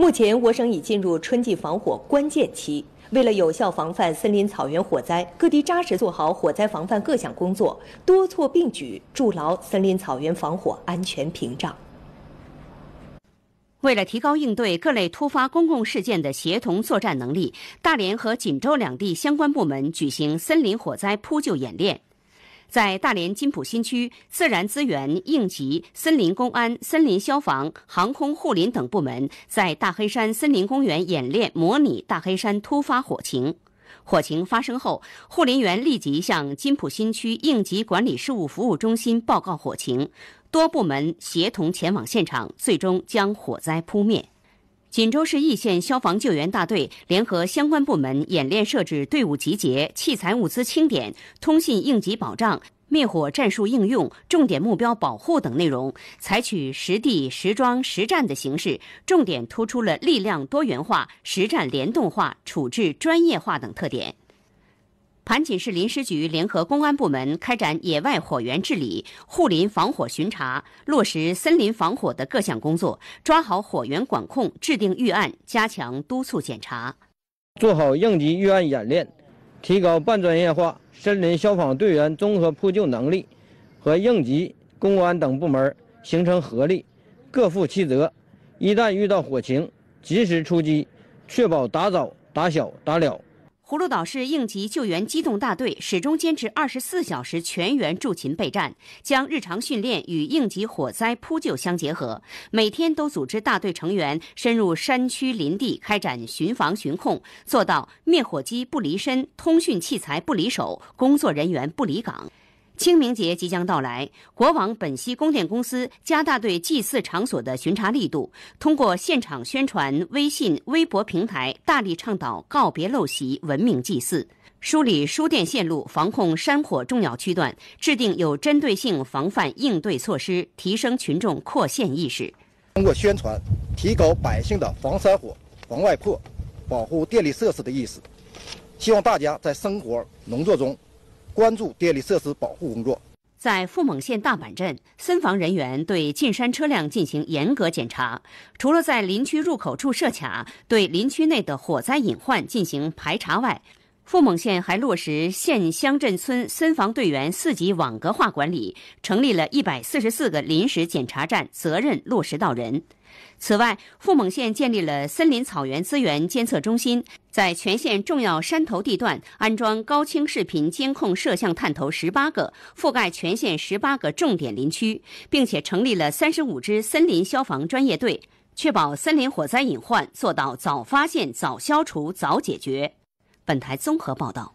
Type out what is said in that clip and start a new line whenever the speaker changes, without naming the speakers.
目前，我省已进入春季防火关键期。为了有效防范森林草原火灾，各地扎实做好火灾防范各项工作，多措并举，筑牢森林草原防火安全屏障。为了提高应对各类突发公共事件的协同作战能力，大连和锦州两地相关部门举行森林火灾扑救演练。在大连金普新区自然资源、应急、森林公安、森林消防、航空护林等部门，在大黑山森林公园演练模拟大黑山突发火情。火情发生后，护林员立即向金普新区应急管理事务服务中心报告火情，多部门协同前往现场，最终将火灾扑灭。锦州市义县消防救援大队联合相关部门演练设置队伍集结、器材物资清点、通信应急保障、灭火战术应用、重点目标保护等内容，采取实地实装实战的形式，重点突出了力量多元化、实战联动化、处置专业化等特点。盘锦市林师局联合公安部门开展野外火源治理、护林防火巡查，落实森林防火的各项工作，抓好火源管控，制定预案，加强督促检查，做好应急预案演练，
提高半专业化森林消防队员综合扑救能力，和应急公安等部门形成合力，各负其责，一旦遇到火情，及时出击，确保打早、打小、打了。
葫芦岛市应急救援机动大队始终坚持二十四小时全员驻勤备战，将日常训练与应急火灾扑救相结合，每天都组织大队成员深入山区林地开展巡防巡控，做到灭火机不离身、通讯器材不离手、工作人员不离岗。清明节即将到来，国网本溪供电公司加大对祭祀场所的巡查力度，通过现场宣传、微信、微博平台，大力倡导告别陋习、文明祭祀；梳理输电线路，防控山火重要区段，制定有针对性防范应对措施，提升群众扩线意识。
通过宣传，提高百姓的防山火、防外破、保护电力设施的意识。希望大家在生活、农作中。关注电力设施保护工作。
在富蒙县大板镇，森防人员对进山车辆进行严格检查，除了在林区入口处设卡，对林区内的火灾隐患进行排查外。富蒙县还落实县、乡镇、村森防队员四级网格化管理，成立了一百四十四个临时检查站，责任落实到人。此外，富蒙县建立了森林草原资源监测中心，在全县重要山头地段安装高清视频监控摄像探头十八个，覆盖全县十八个重点林区，并且成立了三十五支森林消防专业队，确保森林火灾隐患做到早发现、早消除、早解决。本台综合报道。